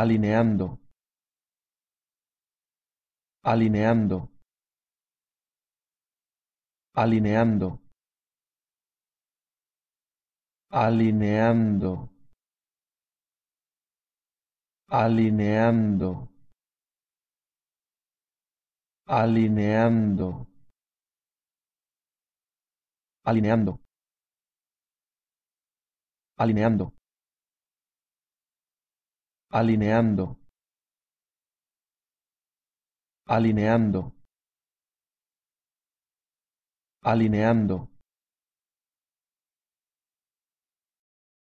alineando alineando alineando alineando alineando alineando alineando alineando alineando alineando alineando